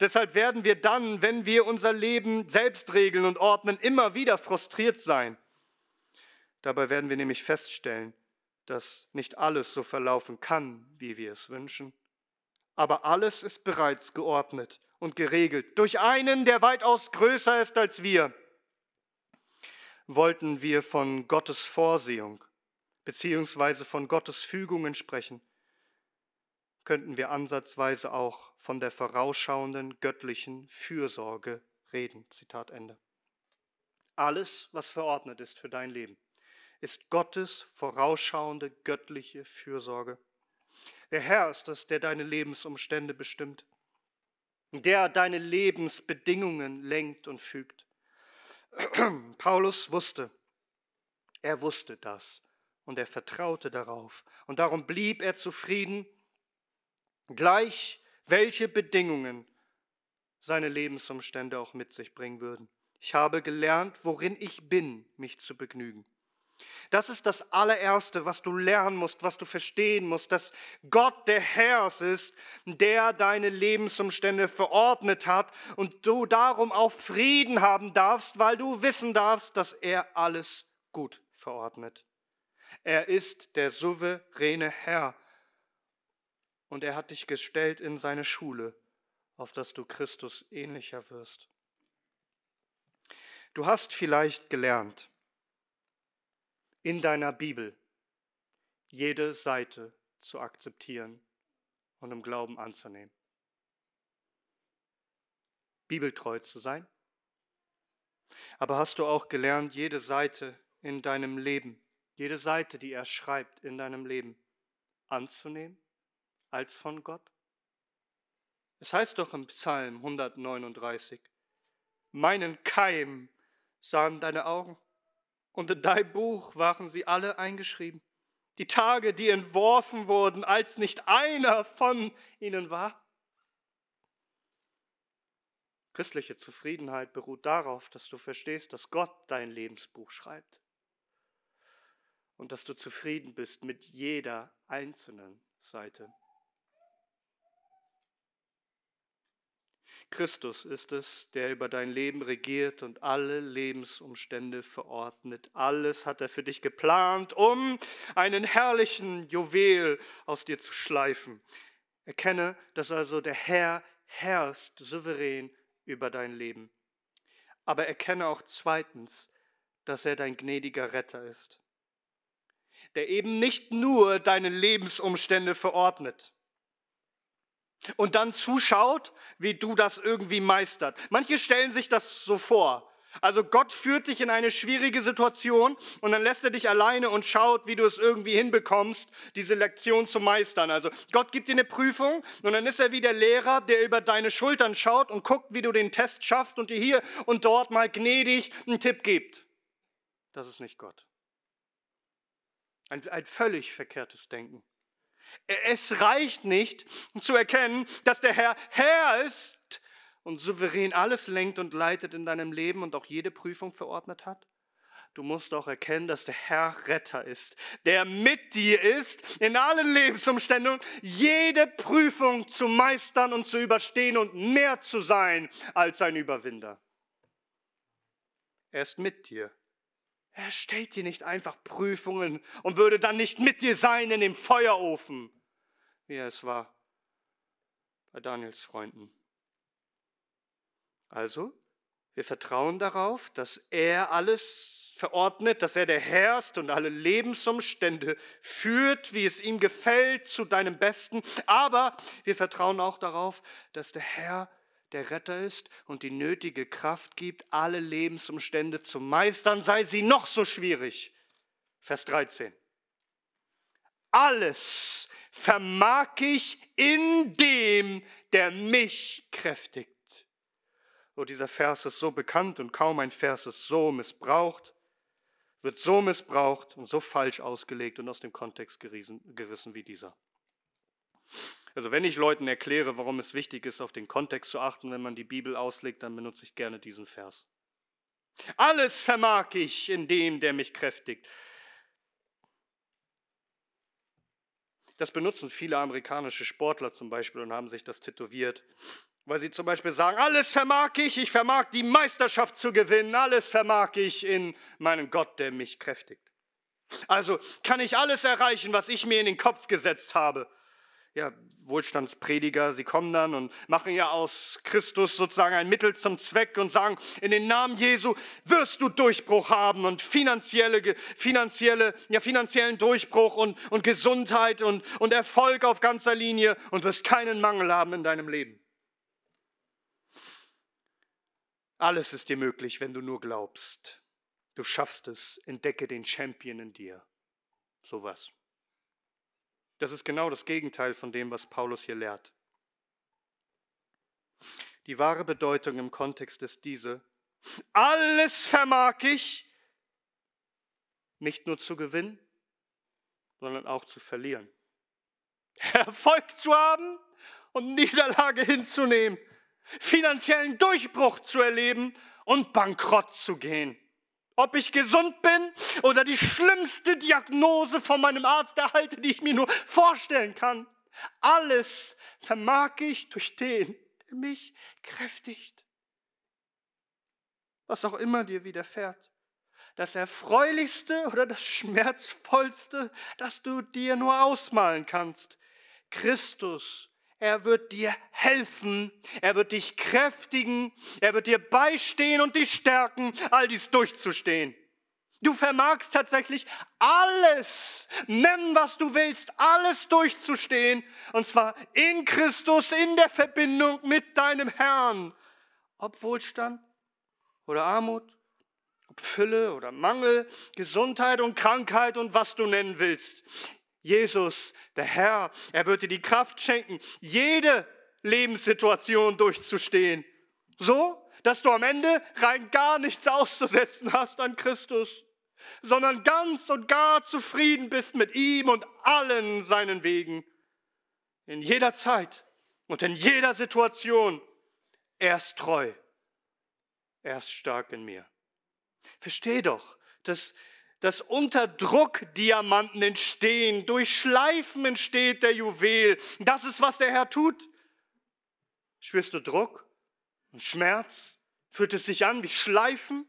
Deshalb werden wir dann, wenn wir unser Leben selbst regeln und ordnen, immer wieder frustriert sein. Dabei werden wir nämlich feststellen, dass nicht alles so verlaufen kann, wie wir es wünschen. Aber alles ist bereits geordnet und geregelt durch einen, der weitaus größer ist als wir wollten wir von Gottes Vorsehung bzw. von Gottes Fügungen sprechen, könnten wir ansatzweise auch von der vorausschauenden göttlichen Fürsorge reden. Zitat Ende. Alles, was verordnet ist für dein Leben, ist Gottes vorausschauende göttliche Fürsorge. Der Herr ist es, der deine Lebensumstände bestimmt, der deine Lebensbedingungen lenkt und fügt. [CLEARS THROAT] Paulus wusste, er wusste das und er vertraute darauf. Und darum blieb er zufrieden, gleich welche Bedingungen seine Lebensumstände auch mit sich bringen würden. Ich habe gelernt, worin ich bin, mich zu begnügen. Das ist das allererste, was du lernen musst, was du verstehen musst, dass Gott der Herr ist, der deine Lebensumstände verordnet hat und du darum auch Frieden haben darfst, weil du wissen darfst, dass er alles gut verordnet. Er ist der souveräne Herr und er hat dich gestellt in seine Schule, auf dass du Christus ähnlicher wirst. Du hast vielleicht gelernt, in deiner Bibel jede Seite zu akzeptieren und im Glauben anzunehmen. Bibeltreu zu sein. Aber hast du auch gelernt, jede Seite in deinem Leben, jede Seite, die er schreibt in deinem Leben, anzunehmen als von Gott? Es heißt doch im Psalm 139, meinen Keim sahen deine Augen und in dein Buch waren sie alle eingeschrieben. Die Tage, die entworfen wurden, als nicht einer von ihnen war. Christliche Zufriedenheit beruht darauf, dass du verstehst, dass Gott dein Lebensbuch schreibt und dass du zufrieden bist mit jeder einzelnen Seite. Christus ist es, der über dein Leben regiert und alle Lebensumstände verordnet. Alles hat er für dich geplant, um einen herrlichen Juwel aus dir zu schleifen. Erkenne, dass also der Herr herrscht souverän über dein Leben. Aber erkenne auch zweitens, dass er dein gnädiger Retter ist, der eben nicht nur deine Lebensumstände verordnet und dann zuschaut, wie du das irgendwie meistert. Manche stellen sich das so vor. Also Gott führt dich in eine schwierige Situation und dann lässt er dich alleine und schaut, wie du es irgendwie hinbekommst, diese Lektion zu meistern. Also Gott gibt dir eine Prüfung und dann ist er wie der Lehrer, der über deine Schultern schaut und guckt, wie du den Test schaffst und dir hier und dort mal gnädig einen Tipp gibt. Das ist nicht Gott. Ein, ein völlig verkehrtes Denken. Es reicht nicht zu erkennen, dass der Herr Herr ist und souverän alles lenkt und leitet in deinem Leben und auch jede Prüfung verordnet hat. Du musst auch erkennen, dass der Herr Retter ist, der mit dir ist, in allen Lebensumständen jede Prüfung zu meistern und zu überstehen und mehr zu sein als ein Überwinder. Er ist mit dir. Er stellt dir nicht einfach Prüfungen und würde dann nicht mit dir sein in dem Feuerofen, wie er es war bei Daniels Freunden. Also, wir vertrauen darauf, dass er alles verordnet, dass er der Herr ist und alle Lebensumstände führt, wie es ihm gefällt, zu deinem Besten. Aber wir vertrauen auch darauf, dass der Herr der Retter ist und die nötige Kraft gibt, alle Lebensumstände zu meistern, sei sie noch so schwierig. Vers 13. Alles vermag ich in dem, der mich kräftigt. Oh, dieser Vers ist so bekannt und kaum ein Vers ist so missbraucht, wird so missbraucht und so falsch ausgelegt und aus dem Kontext gerissen, wie dieser. Also wenn ich Leuten erkläre, warum es wichtig ist, auf den Kontext zu achten, wenn man die Bibel auslegt, dann benutze ich gerne diesen Vers. Alles vermag ich in dem, der mich kräftigt. Das benutzen viele amerikanische Sportler zum Beispiel und haben sich das tätowiert, weil sie zum Beispiel sagen, alles vermag ich, ich vermag die Meisterschaft zu gewinnen, alles vermag ich in meinen Gott, der mich kräftigt. Also kann ich alles erreichen, was ich mir in den Kopf gesetzt habe ja, Wohlstandsprediger, sie kommen dann und machen ja aus Christus sozusagen ein Mittel zum Zweck und sagen, in den Namen Jesu wirst du Durchbruch haben und finanzielle, finanzielle, ja, finanziellen Durchbruch und, und Gesundheit und, und Erfolg auf ganzer Linie und wirst keinen Mangel haben in deinem Leben. Alles ist dir möglich, wenn du nur glaubst. Du schaffst es, entdecke den Champion in dir. Sowas. Das ist genau das Gegenteil von dem, was Paulus hier lehrt. Die wahre Bedeutung im Kontext ist diese. Alles vermag ich, nicht nur zu gewinnen, sondern auch zu verlieren. [LAUGHS] Erfolg zu haben und Niederlage hinzunehmen, finanziellen Durchbruch zu erleben und bankrott zu gehen ob ich gesund bin oder die schlimmste Diagnose von meinem Arzt erhalte, die ich mir nur vorstellen kann. Alles vermag ich durch den, der mich kräftigt. Was auch immer dir widerfährt, das Erfreulichste oder das Schmerzvollste, das du dir nur ausmalen kannst, Christus er wird dir helfen, er wird dich kräftigen, er wird dir beistehen und dich stärken, all dies durchzustehen. Du vermagst tatsächlich alles, nimm was du willst, alles durchzustehen. Und zwar in Christus, in der Verbindung mit deinem Herrn. Ob Wohlstand oder Armut, ob Fülle oder Mangel, Gesundheit und Krankheit und was du nennen willst. Jesus, der Herr, er wird dir die Kraft schenken, jede Lebenssituation durchzustehen. So, dass du am Ende rein gar nichts auszusetzen hast an Christus, sondern ganz und gar zufrieden bist mit ihm und allen seinen Wegen. In jeder Zeit und in jeder Situation. Er ist treu. Er ist stark in mir. Versteh doch, dass dass unter Druck Diamanten entstehen, durch Schleifen entsteht der Juwel. Das ist, was der Herr tut. Spürst du Druck und Schmerz? Fühlt es sich an wie Schleifen?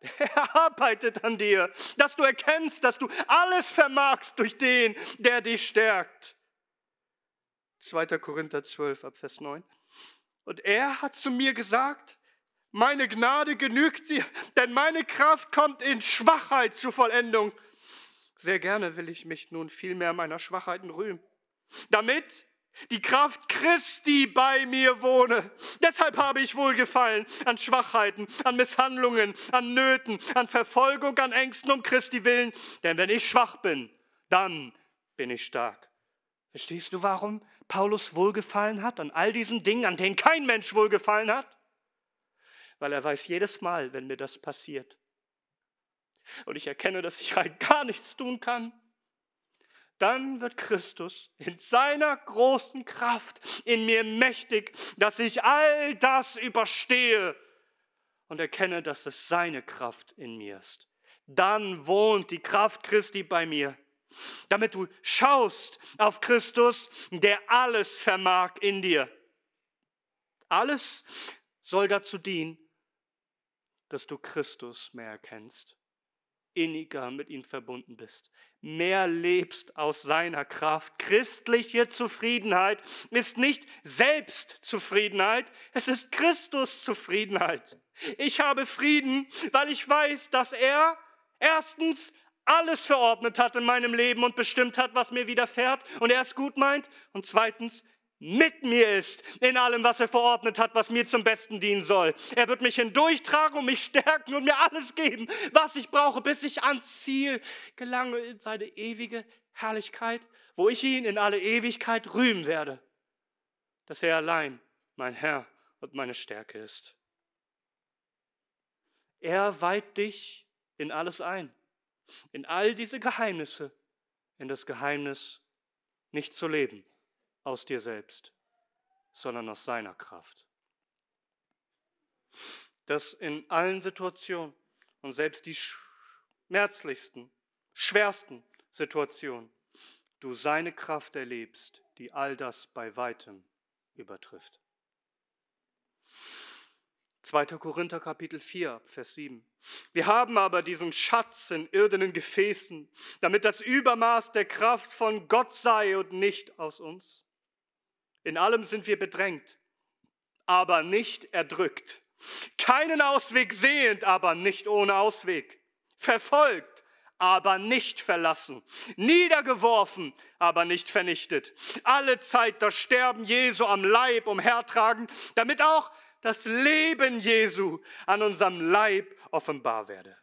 [LAUGHS] Er arbeitet an dir, dass du erkennst, dass du alles vermagst durch den, der dich stärkt. 2. Korinther 12 ab Vers 9. Und er hat zu mir gesagt, meine Gnade genügt dir, denn meine Kraft kommt in Schwachheit zur Vollendung. Sehr gerne will ich mich nun vielmehr meiner Schwachheiten rühmen, damit die Kraft Christi bei mir wohne. Deshalb habe ich wohlgefallen an Schwachheiten, an Misshandlungen, an Nöten, an Verfolgung, an Ängsten um Christi willen. Denn wenn ich schwach bin, dann bin ich stark. Verstehst du, warum Paulus wohlgefallen hat an all diesen Dingen, an denen kein Mensch wohlgefallen hat? weil er weiß jedes Mal, wenn mir das passiert und ich erkenne, dass ich rein gar nichts tun kann, dann wird Christus in seiner großen Kraft in mir mächtig, dass ich all das überstehe und erkenne, dass es seine Kraft in mir ist. Dann wohnt die Kraft Christi bei mir damit du schaust auf Christus, der alles vermag in dir. Alles soll dazu dienen, dass du Christus mehr erkennst, inniger mit ihm verbunden bist, mehr lebst aus seiner Kraft. Christliche Zufriedenheit ist nicht Selbstzufriedenheit, es ist Christus Zufriedenheit. Ich habe Frieden, weil ich weiß, dass er erstens alles verordnet hat in meinem Leben und bestimmt hat, was mir widerfährt und er es gut meint und zweitens, mit mir ist in allem, was er verordnet hat, was mir zum Besten dienen soll. Er wird mich hindurchtragen und mich stärken und mir alles geben, was ich brauche, bis ich ans Ziel gelange in seine ewige Herrlichkeit, wo ich ihn in alle Ewigkeit rühmen werde, dass er allein mein Herr und meine Stärke ist. Er weiht dich in alles ein, in all diese Geheimnisse, in das Geheimnis nicht zu leben aus dir selbst, sondern aus seiner Kraft. Dass in allen Situationen und selbst die schmerzlichsten, schwersten Situationen du seine Kraft erlebst, die all das bei weitem übertrifft. 2. Korinther Kapitel 4, Vers 7. Wir haben aber diesen Schatz in irdenen Gefäßen, damit das Übermaß der Kraft von Gott sei und nicht aus uns. In allem sind wir bedrängt, aber nicht erdrückt. Keinen Ausweg sehend, aber nicht ohne Ausweg. Verfolgt, aber nicht verlassen. Niedergeworfen, aber nicht vernichtet. Alle Zeit das Sterben Jesu am Leib umhertragen, damit auch das Leben Jesu an unserem Leib offenbar werde.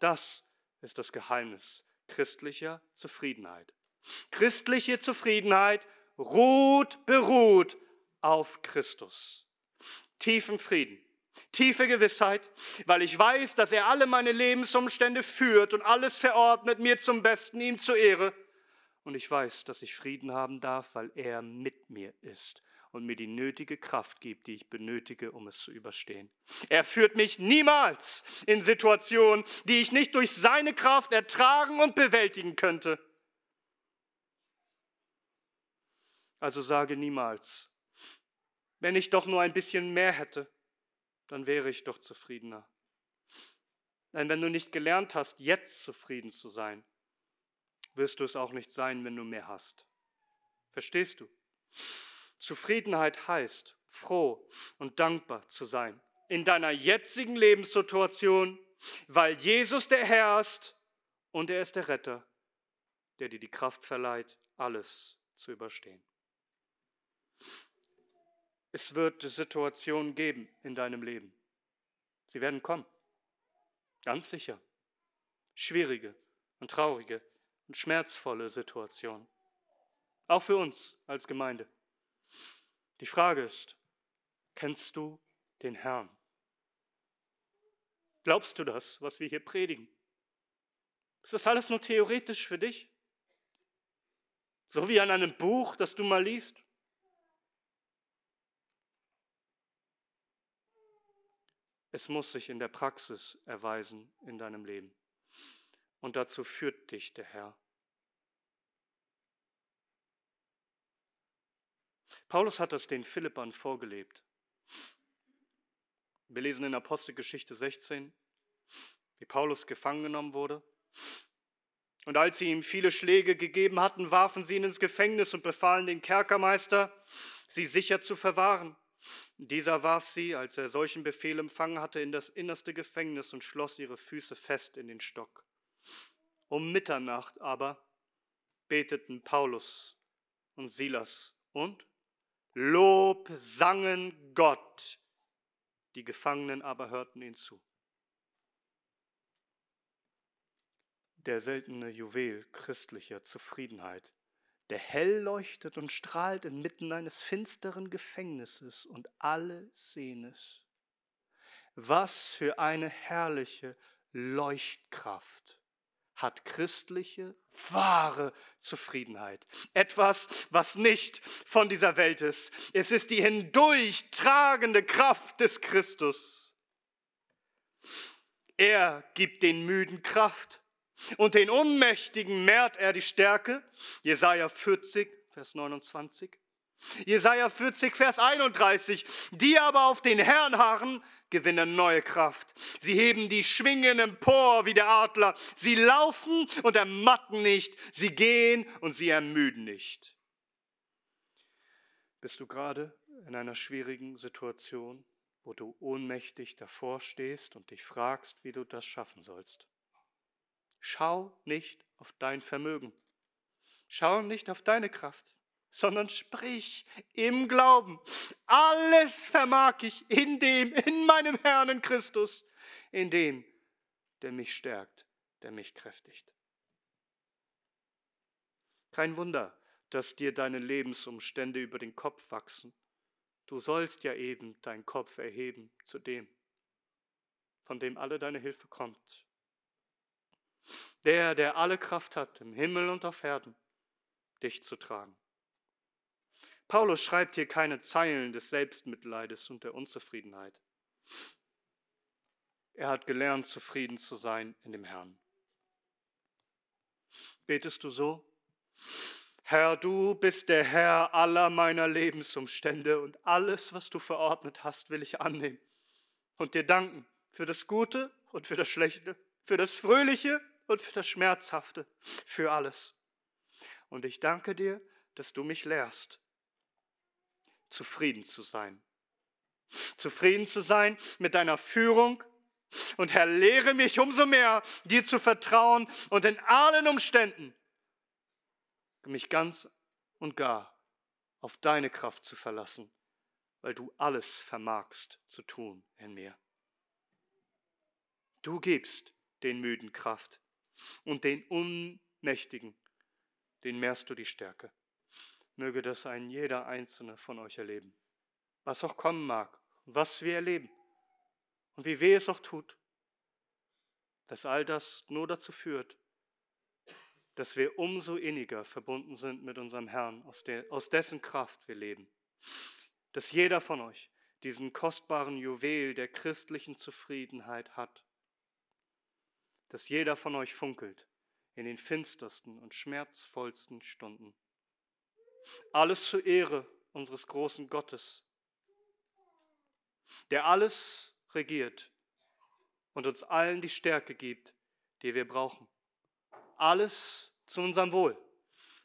Das ist das Geheimnis christlicher Zufriedenheit. Christliche Zufriedenheit ruht, beruht auf Christus. Tiefen Frieden, tiefe Gewissheit, weil ich weiß, dass er alle meine Lebensumstände führt und alles verordnet mir zum Besten, ihm zur Ehre. Und ich weiß, dass ich Frieden haben darf, weil er mit mir ist und mir die nötige Kraft gibt, die ich benötige, um es zu überstehen. Er führt mich niemals in Situationen, die ich nicht durch seine Kraft ertragen und bewältigen könnte. Also sage niemals. Wenn ich doch nur ein bisschen mehr hätte, dann wäre ich doch zufriedener. Denn wenn du nicht gelernt hast, jetzt zufrieden zu sein, wirst du es auch nicht sein, wenn du mehr hast. Verstehst du? Zufriedenheit heißt, froh und dankbar zu sein in deiner jetzigen Lebenssituation, weil Jesus der Herr ist und er ist der Retter, der dir die Kraft verleiht, alles zu überstehen. Es wird Situationen geben in deinem Leben. Sie werden kommen. Ganz sicher. Schwierige und traurige und schmerzvolle Situationen. Auch für uns als Gemeinde. Die Frage ist, kennst du den Herrn? Glaubst du das, was wir hier predigen? Ist das alles nur theoretisch für dich? So wie an einem Buch, das du mal liest? Es muss sich in der Praxis erweisen in deinem Leben. Und dazu führt dich der Herr. Paulus hat das den Philippern vorgelebt. Wir lesen in Apostelgeschichte 16, wie Paulus gefangen genommen wurde. Und als sie ihm viele Schläge gegeben hatten, warfen sie ihn ins Gefängnis und befahlen den Kerkermeister, sie sicher zu verwahren. Dieser warf sie, als er solchen Befehl empfangen hatte, in das innerste Gefängnis und schloss ihre Füße fest in den Stock. Um Mitternacht aber beteten Paulus und Silas und Lob sangen Gott. Die Gefangenen aber hörten ihn zu. Der seltene Juwel christlicher Zufriedenheit der hell leuchtet und strahlt inmitten eines finsteren Gefängnisses und alle sehen es. Was für eine herrliche Leuchtkraft hat christliche wahre Zufriedenheit. Etwas, was nicht von dieser Welt ist. Es ist die hindurchtragende Kraft des Christus. Er gibt den Müden Kraft und den Unmächtigen mehrt er die Stärke. Jesaja 40, Vers 29. Jesaja 40, Vers 31. Die aber auf den Herrn harren, gewinnen neue Kraft. Sie heben die Schwingen empor wie der Adler. Sie laufen und ermatten nicht. Sie gehen und sie ermüden nicht. Bist du gerade in einer schwierigen Situation, wo du ohnmächtig davor stehst und dich fragst, wie du das schaffen sollst? Schau nicht auf dein Vermögen. Schau nicht auf deine Kraft, sondern sprich im Glauben. Alles vermag ich in dem, in meinem Herrn in Christus, in dem, der mich stärkt, der mich kräftigt. Kein Wunder, dass dir deine Lebensumstände über den Kopf wachsen. Du sollst ja eben deinen Kopf erheben zu dem, von dem alle deine Hilfe kommt der, der alle Kraft hat, im Himmel und auf Erden, dich zu tragen. Paulus schreibt hier keine Zeilen des Selbstmitleides und der Unzufriedenheit. Er hat gelernt, zufrieden zu sein in dem Herrn. Betest du so? Herr, du bist der Herr aller meiner Lebensumstände und alles, was du verordnet hast, will ich annehmen und dir danken für das Gute und für das Schlechte, für das Fröhliche und für das Schmerzhafte, für alles. Und ich danke dir, dass du mich lehrst, zufrieden zu sein. Zufrieden zu sein mit deiner Führung. Und Herr, lehre mich umso mehr, dir zu vertrauen und in allen Umständen mich ganz und gar auf deine Kraft zu verlassen, weil du alles vermagst zu tun in mir. Du gibst den Müden Kraft und den Unmächtigen, den mehrst du die Stärke. Möge das ein jeder einzelne von euch erleben, was auch kommen mag, was wir erleben und wie weh es auch tut, dass all das nur dazu führt, dass wir umso inniger verbunden sind mit unserem Herrn, aus, der, aus dessen Kraft wir leben. Dass jeder von euch diesen kostbaren Juwel der christlichen Zufriedenheit hat dass jeder von euch funkelt in den finstersten und schmerzvollsten Stunden. Alles zur Ehre unseres großen Gottes, der alles regiert und uns allen die Stärke gibt, die wir brauchen. Alles zu unserem Wohl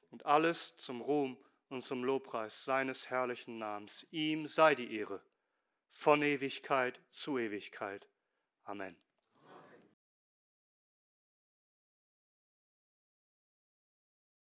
und alles zum Ruhm und zum Lobpreis seines herrlichen Namens. Ihm sei die Ehre von Ewigkeit zu Ewigkeit. Amen.